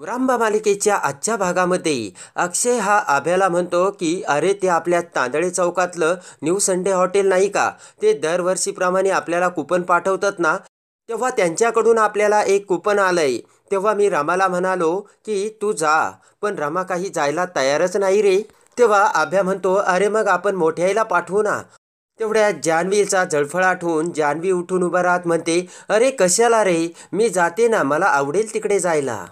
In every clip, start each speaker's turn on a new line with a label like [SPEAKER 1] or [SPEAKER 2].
[SPEAKER 1] मुरांबा मालिकेच्या आजच्या भागामध्ये अक्षय हा आभ्याला म्हणतो की अरे ते आपल्या तांदळे चौकातलं न्यू संडे हॉटेल नाही का ते दरवर्षीप्रमाणे आपल्याला कुपन पाठवतात ना तेव्हा त्यांच्याकडून आपल्याला एक कुपन आलंय तेव्हा मी रामाला म्हणालो की तू जा पण रामा काही जायला तयारच नाही रे तेव्हा आभ्या म्हणतो अरे मग आपण मोठ्याईला पाठवू ना तेवढ्या जान्हवीचा जळफळाट होऊन जान्हवी उठून उभा राहत म्हणते अरे कशाला रे मी जाते ना मला आवडेल तिकडे जायला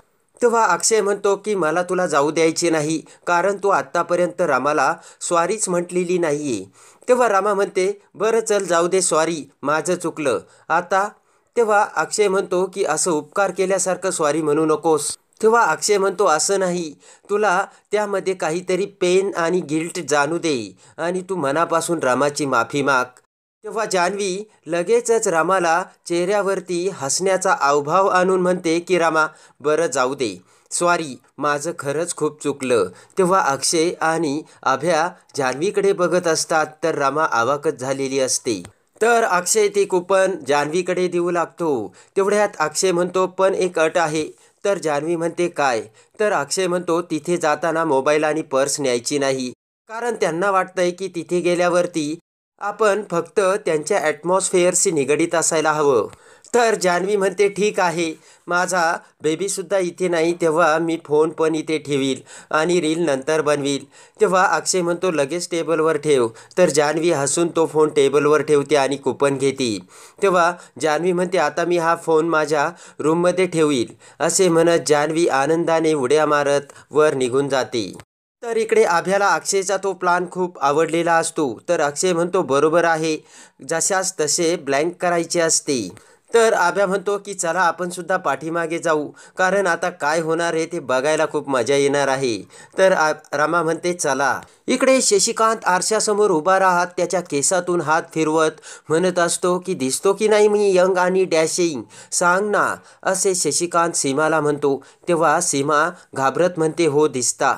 [SPEAKER 1] तेव्हा अक्षय म्हणतो की मला तुला जाऊ द्यायचे नाही कारण तू आत्तापर्यंत रामाला स्वारीच म्हटलेली नाही तेव्हा रामा म्हणते बरं चल जाऊ दे स्वारी माझं चुकलं आता तेव्हा अक्षय म्हणतो की असं उपकार केल्यासारखं स्वारी म्हणू नकोस तेव्हा अक्षय म्हणतो असं नाही तुला त्यामध्ये काहीतरी पेन आणि गिल्ट जाणू दे आणि तू मनापासून रामाची माफी माग तेव्हा जान्हवी लगेचच रामाला चेहऱ्यावरती हसण्याचा अवभाव आणून म्हणते की रामा बरं जाऊ दे सॉरी माझं खरंच खूप चुकलं तेव्हा अक्षय आणि अभ्या जान्हवीकडे बघत असतात तर रामा आवाकच झालेली असते तर अक्षय ती कुपन जान्हवीकडे देऊ लागतो तेवढ्यात अक्षय म्हणतो पण एक अट आहे तर जान्हवी म्हणते काय तर अक्षय म्हणतो तिथे जाताना मोबाईल आणि पर्स न्यायची नाही कारण त्यांना वाटतंय की तिथे गेल्यावरती आपण फक्त त्यांच्या ॲटमॉस्फेअरशी निगडीत असायला हवं तर जान्हवी म्हणते ठीक आहे माझा बेबीसुद्धा इथे नाही तेव्हा मी फोन पण इथे ठेवील आणि रील नंतर बनवील तेव्हा अक्षय म्हणतो लगेच टेबलवर ठेव तर जान्हवी हसून तो फोन टेबलवर ठेवते आणि कुपन घेते तेव्हा जान्हवी म्हणते आता मी हा फोन माझ्या रूममध्ये ठेवील असे म्हणत जान्हवी आनंदाने उड्या मारत वर निघून जाते तर इकडे आभ्याला अक्षयचा तो प्लान खूप आवडलेला असतो तर अक्षय म्हणतो बरोबर आहे जशास तसे ब्लँक करायचे असते तर आभ्या म्हणतो की चला आपण सुद्धा पाठीमागे जाऊ कारण आता काय होणार आहे ते बघायला खूप मजा येणार आहे तर रमा म्हणते चला इकडे शशिकांत आरशासमोर उभा राहत त्याच्या केसातून हात फिरवत म्हणत असतो की दिसतो की नाही मी यंग आणि डॅशिंग सांग ना असे शशिकांत सीमाला म्हणतो तेव्हा सीमा घाबरत म्हणते हो दिसता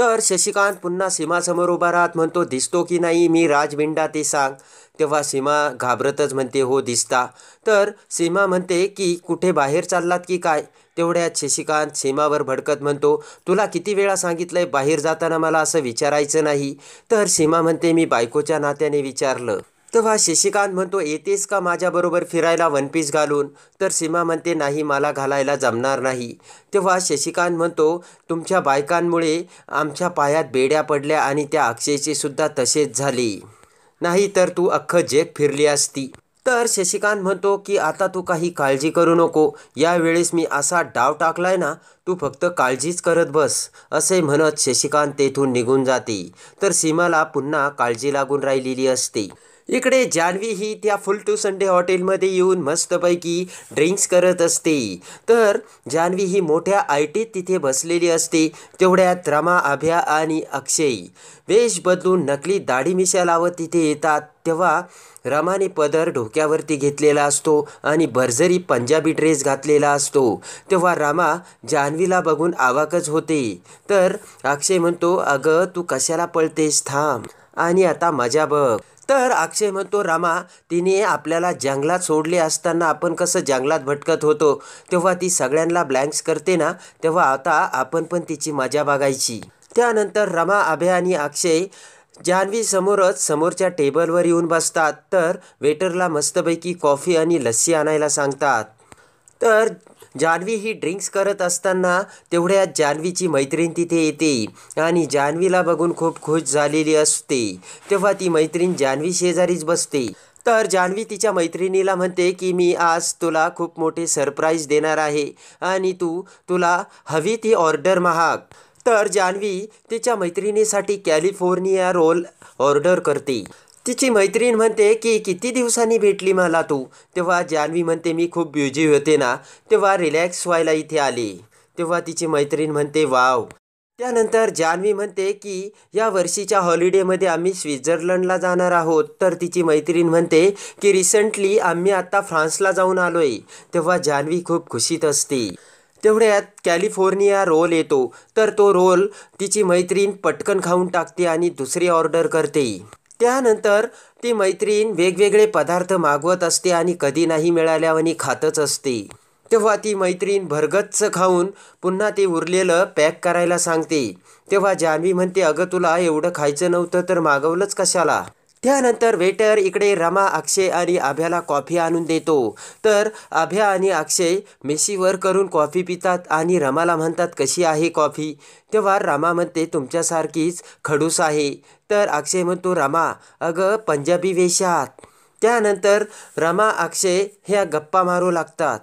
[SPEAKER 1] तर शशिकांत पुन्हा सीमासमोर उभा राहत म्हणतो दिसतो की नाही मी राजबिंडा ते सांग तेव्हा सीमा घाबरतच म्हणते हो दिसता तर सीमा म्हणते की कुठे बाहेर चाललात की काय तेवढ्यात शशिकांत सीमावर भडकत म्हणतो तुला किती वेळा सांगितलंय बाहेर जाताना मला असं विचारायचं नाही तर सीमा म्हणते मी बायकोच्या नात्याने विचारलं तेव्हा शशिकांत म्हणतो येतेस का माझ्याबरोबर फिरायला वन पीस घालून तर सीमा म्हणते नाही मला घालायला जमणार नाही तेव्हा शशिकांत म्हणतो तुमच्या बायकांमुळे आमच्या पायात बेड्या पडल्या आणि त्या अक्षयचे सुद्धा तसेच झाले नाही तर तू अख्खं जग फिरली असती तर शशिकांत म्हणतो की आता तू काही काळजी करू नको यावेळेस मी असा डाव टाकलाय ना तू फक्त काळजीच करत बस असे म्हणत शशिकांत तेथून निघून जाते तर सीमाला पुन्हा काळजी लागून राहिलेली असते इकडे जान्हवी ही त्या फुल टू संडे हॉटेलमध्ये येऊन मस्तपैकी ड्रिंक्स करत असते तर जान्हवी ही मोठ्या आयटीत तिथे बसलेली असते तेवढ्यात रमा अभ्या आणि अक्षय वेश बदलून नकली दाढी मिशा लावत तिथे येतात तेव्हा रमाने पदर डोक्यावरती घेतलेला असतो आणि बर्जरी पंजाबी ड्रेस घातलेला असतो तेव्हा रमा जान्हवीला बघून आवाकच होते तर अक्षय म्हणतो अगं तू कशाला पळतेस थांब आणि आता मजा बघ तर अक्षय म्हणतो रामा तिने आपल्याला जंगलात सोडले असताना आपण कसं जंगलात भटकत होतो तेव्हा ती सगळ्यांना ब्लँक्स करते ना तेव्हा आता आपण पण तिची मजा बघायची त्यानंतर रमा अभय आणि अक्षय जान्हवी समोरच समोरच्या टेबलवर येऊन बसतात तर वेटरला मस्तपैकी कॉफी आणि लस्सी आणायला सांगतात तर जान्हवी ही ड्रिंक्स करत असताना तेवढ्यात जान्हवीची मैत्रीण तिथे येते आणि जान्हवीला बघून खूप खुश झालेली असते तेव्हा ती मैत्रीण जान्हवी शेजारीच बसते तर जान्हवी तिच्या मैत्रिणीला म्हणते की मी आज तुला खूप मोठे सरप्राईज देणार आहे आणि तू तुला हवी ती ऑर्डर महाग तर जान्हवी तिच्या मैत्रिणीसाठी कॅलिफोर्निया रोल ऑर्डर करते तिची मैत्रीण म्हणते की किती दिवसांनी भेटली मला तू तेव्हा जान्हवी म्हणते मी खूप ब्युझी होते ना तेव्हा रिलॅक्स व्हायला इथे आले तेव्हा तिची मैत्रीण म्हणते वाव त्यानंतर जान्हवी म्हणते की या वर्षीच्या हॉलिडेमध्ये आम्ही स्वित्झर्लंडला जाणार आहोत तर तिची मैत्रीण म्हणते की रिसेंटली आम्ही आत्ता फ्रान्सला जाऊन आलोय तेव्हा जान्हवी खूप खुशीत असते तेवढ्यात कॅलिफोर्निया रोल येतो तर तो रोल तिची मैत्रीण पटकन खाऊन टाकते आणि दुसरी ऑर्डर करते त्यानंतर ती मैत्रीण वेगवेगळे पदार्थ मागवत असते आणि कधी नाही मिळाल्यावनी खातच असते तेव्हा ती मैत्रीण भरगच्च खाऊन पुन्हा ते उरलेलं पॅक करायला सांगते तेव्हा जान्हवी म्हणते अगं तुला एवढं खायचं नव्हतं तर मागवलंच कशाला त्यानंतर वेटर इकडे रमा अक्षय आणि आभ्याला कॉफी आणून देतो तर आभ्या आणि अक्षय मेशीवर करून कॉफी पितात आणि रमाला म्हणतात कशी आहे कॉफी तेव्हा रमा म्हणते तुमच्यासारखीच खडूस आहे तर अक्षय म्हणतो रमा अगं पंजाबी वेशात त्यानंतर रमा अक्षय ह्या गप्पा मारू लागतात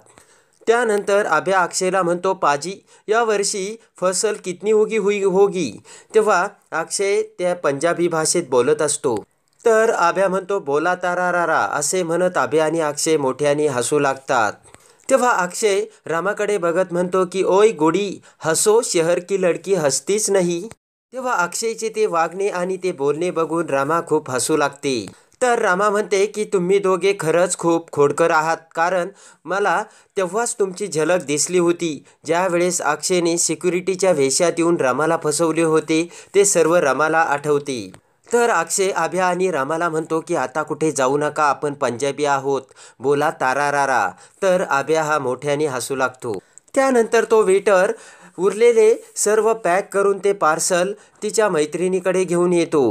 [SPEAKER 1] त्यानंतर आभ्या अक्षयला म्हणतो पाजी यावर्षी फसल कितनी होगी हुई होगी तेव्हा अक्षय त्या पंजाबी भाषेत बोलत असतो तर आभ्या म्हणतो बोला तारा रारा असे म्हणत आभ्या आणि अक्षय मोठ्याने हसू लागतात तेव्हा अक्षय रामाकडे बघत म्हणतो की ओय गोडी हसो शहर की लडकी हसतीच नाही तेव्हा अक्षयचे ते वागणे आणि ते बोलणे बघून रामा खूप हसू लागते तर रामा म्हणते की तुम्ही दोघे खरंच खूप खोडकर आहात कारण मला तेव्हाच तुमची झलक दिसली होती ज्यावेळेस अक्षयने सिक्युरिटीच्या वेशात येऊन रामाला फसवले होते ते सर्व रामाला आठवते तर अक्षय आभ्या आणि रामाला म्हणतो की आता कुठे जाऊ नका आपण पंजाबी आहोत बोला तारा रारा तर आभ्या हा मोठ्याने हसू लागतो त्यानंतर तो वेटर उरलेले सर्व पॅक करून ते पार्सल तिच्या मैत्रिणीकडे घेऊन येतो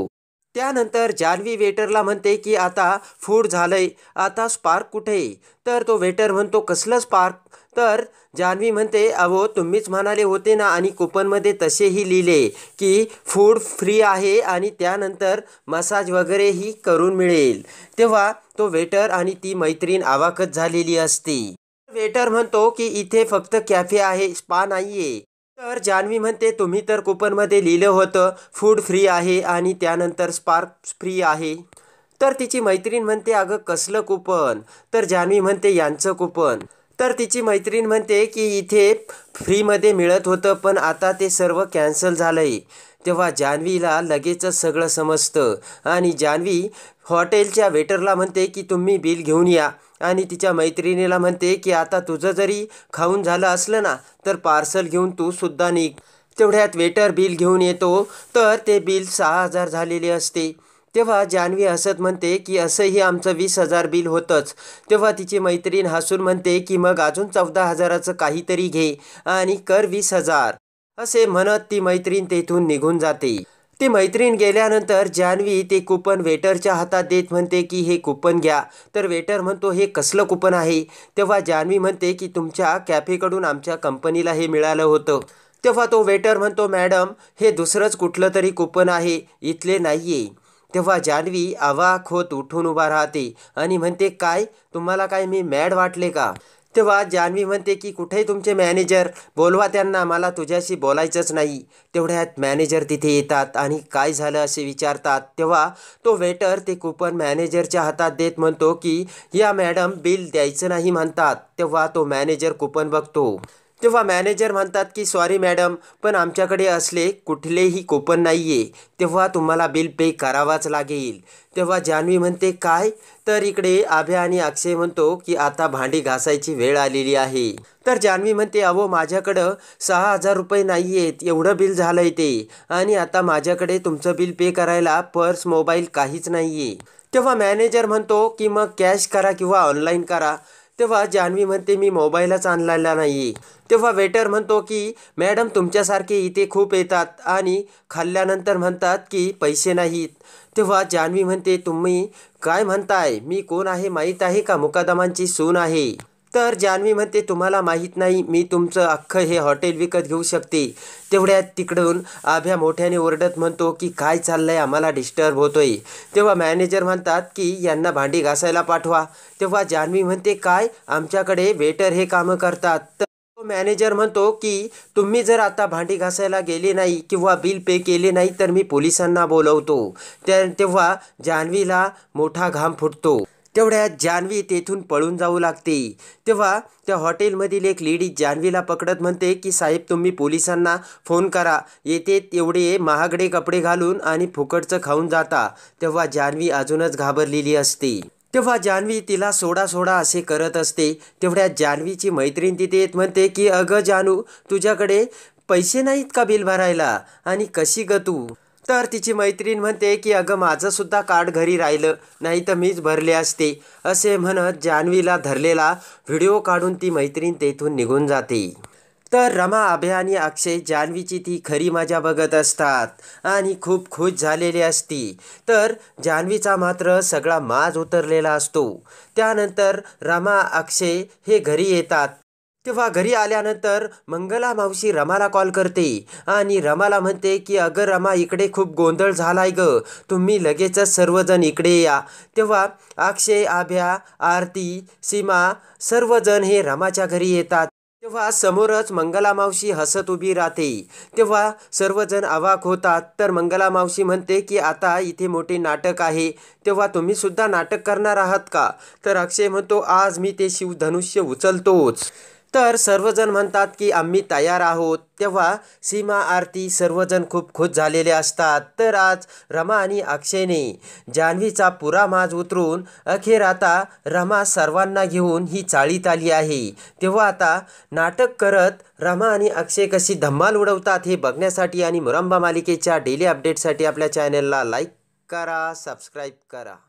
[SPEAKER 1] त्यानंतर जान्हवी वेटरला म्हणते की आता फूड झालंय आता स्पार्क कुठे तर तो वेटर म्हणतो कसलं स्पार्क तर जान्हवी म्हणते अहो तुम्हीच म्हणाले होते ना आणि कुपनमध्ये तसेही लिहिले की फूड फ्री आहे आणि त्यानंतर मसाज वगैरेही करून मिळेल तेव्हा तो वेटर आणि ती मैत्रीण आवाकच झालेली असते वेटर म्हणतो की इथे फक्त कॅफे आहे स्पा नाहीये तर जान्हवी म्हणते तुम्ही तर कुपनमध्ये लिहिलं होतं फूड फ्री आहे आणि त्यानंतर स्पार्क फ्री आहे तर तिची मैत्रीण म्हणते अगं कसलं कुपन तर जान्हवी म्हणते यांचं कुपन तर तिची मैत्रीण म्हणते की इथे फ्रीमध्ये मिळत होतं पण आता ते सर्व कॅन्सल झालं आहे तेव्हा जान्हवीला लगेचच सगळं समजतं आणि जान्हवी हॉटेलच्या वेटरला म्हणते की तुम्ही बिल घेऊन या आणि तिच्या मैत्रिणीला म्हणते की आता तुझं जरी खाऊन झालं असलं ना तर पार्सल घेऊन तू सुद्धा निघ तेवढ्यात वेटर बिल घेऊन येतो तर ते बिल सहा हजार झालेले असते तेव्हा जान्हवी हसत म्हणते की असंही आमचं वीस हजार बिल होतंच तेव्हा तिची मैत्रीण हसून म्हणते की मग अजून चौदा हजाराचं काहीतरी घे आणि कर वीस हजार असे म्हणत ती मैत्रीण तेथून निघून जाते ती मैत्रीण गेल्यानंतर जान्हवी ते कुपन वेटरच्या हातात देत म्हणते की हे कुपन घ्या तर वेटर म्हणतो हे कसलं कुपन आहे तेव्हा जान्हवी म्हणते की तुमच्या कॅफेकडून आमच्या कंपनीला हे मिळालं होतं तेव्हा तो वेटर म्हणतो मॅडम हे दुसरंच कुठलं तरी कुपन आहे इथले नाही आहे तेव्हा जान्हवी आवा होत उठून उभा राहते आणि म्हणते काय तुम्हाला काय मी मॅड वाटले का तेव्हा जान्हवी म्हणते की कुठेही तुमचे मॅनेजर बोलवा त्यांना मला तुझ्याशी बोलायचंच नाही तेवढ्यात मॅनेजर तिथे येतात आणि काय झालं असे विचारतात तेव्हा तो वेटर ते कुपन मॅनेजरच्या हातात देत म्हणतो की या मॅडम बिल द्यायचं नाही म्हणतात तेव्हा तो मॅनेजर कुपन बघतो तेव्हा मॅनेजर म्हणतात की सॉरी मॅडम पण आमच्याकडे असले कुठलेही कूपन नाही आहे तेव्हा तुम्हाला बिल पे करावाच लागेल तेव्हा जान्हवी म्हणते काय तर इकडे आभ्या आणि अक्षय म्हणतो की आता भांडी घासायची वेळ आलेली आहे तर जान्हवी म्हणते अहो माझ्याकडं सहा हजार रुपये नाही आहेत एवढं बिल झालं आहे ते आणि आता माझ्याकडे तुमचं बिल पे करायला पर्स मोबाईल काहीच नाही आहे तेव्हा मॅनेजर म्हणतो की मग कॅश करा किंवा ऑनलाईन करा तेव्हा जान्हवी म्हणते मी मोबाईलच आणलेला नाही तेव्हा वेटर म्हणतो की मॅडम तुमच्यासारखे इथे खूप येतात आणि खाल्ल्यानंतर म्हणतात की पैसे नाहीत तेव्हा जान्हवी म्हणते तुम्ही काय म्हणताय मी कोण आहे माहीत आहे का मुकादमांची सून आहे तर जान्हवी म्हणते तुम्हाला माहीत नाही मी तुमचं अख्खं हे हॉटेल विकत घेऊ शकते तेवढ्यात तिकडून आभ्या मोठ्याने ओरडत म्हणतो की काय चाललंय आम्हाला डिस्टर्ब होतोय तेव्हा मॅनेजर म्हणतात की यांना भांडी घासायला पाठवा तेव्हा जान्हवी म्हणते काय आमच्याकडे वेटर हे कामं करतात तर तो मॅनेजर म्हणतो की तुम्ही जर आता भांडी घासायला गेले नाही किंवा बिल पे केले नाही तर मी पोलिसांना बोलवतो तेव्हा जान्हवीला मोठा घाम फुटतो तेवढ्यात जान्हवी तेथून पळून जाऊ लागते तेव्हा त्या हॉटेलमधील एक लेडी जान्हवीला पकडत म्हणते की साहेब तुम्ही पोलिसांना फोन करा येथे एवढे महागडे कपडे घालून आणि फुकटचं खाऊन जाता तेव्हा जान्हवी अजूनच घाबरलेली असते तेव्हा जान्हवी तिला सोडा सोडा असे करत असते तेवढ्या जान्हवीची मैत्रीण तिथे येत म्हणते की अगं जानू तुझ्याकडे पैसे नाहीत का बिल भरायला आणि कशी ग तू तर तिची मैत्रीण म्हणते की अगं माझंसुद्धा कार्ड घरी राहिलं नाही तर मीच भरले असते असे म्हणत जान्हवीला धरलेला व्हिडिओ काढून ती मैत्रीण तेथून निघून जाते तर रमा अभय आणि अक्षय जान्हवीची ती खरी मजा बघत असतात आणि खूप खुश झालेली असती तर जान्हवीचा मात्र सगळा माज उतरलेला असतो त्यानंतर रमा अक्षय हे घरी येतात तेव्हा घरी आल्यानंतर मंगला मावशी रमाला कॉल करते आणि रमाला म्हणते की अगं रमा इकडे खूप गोंधळ झालाय ग तुम्ही लगेचच सर्वजण इकडे या तेव्हा अक्षय आभ्या आरती सीमा सर्वजण हे रमाच्या घरी येतात तेव्हा समोरच मंगला मावशी हसत उभी राहते तेव्हा सर्वजण अवाक होतात तर मंगला मावशी म्हणते की आता इथे मोठे नाटक आहे तेव्हा तुम्ही सुद्धा नाटक करणार आहात का तर अक्षय म्हणतो आज मी ते शिवधनुष्य उचलतोच तर सर्वजण म्हणतात की आम्ही तयार आहोत तेव्हा सीमा आरती सर्वजण खूप खुश झालेले असतात तर आज रमा आणि अक्षयने जान्हवीचा पुरा माज उतरून अखेर आता रमा सर्वांना घेऊन ही चाळीत आली आहे तेव्हा आता नाटक करत रमा आणि अक्षय कशी धम्माल उडवतात हे बघण्यासाठी आणि मुरंबा मालिकेच्या डेली अपडेटसाठी आपल्या चॅनलला लाईक करा सबस्क्राईब करा